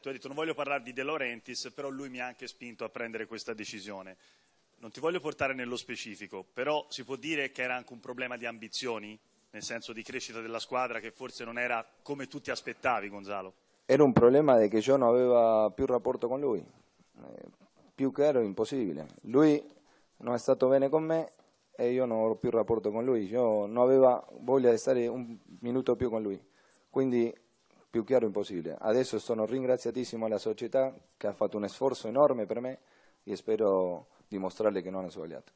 Tu hai detto non voglio parlare di De Laurentiis, però lui mi ha anche spinto a prendere questa decisione. Non ti voglio portare nello specifico, però si può dire che era anche un problema di ambizioni, nel senso di crescita della squadra che forse non era come tu ti aspettavi, Gonzalo. Era un problema che io non avevo più rapporto con lui, eh, più chiaro impossibile. Lui non è stato bene con me e io non ho più rapporto con lui, io non avevo voglia di stare un minuto più con lui. Quindi più chiaro impossibile. Adesso sono ringraziatissimo alla società che ha fatto un sforzo enorme per me e spero dimostrarle che non hanno sbagliato.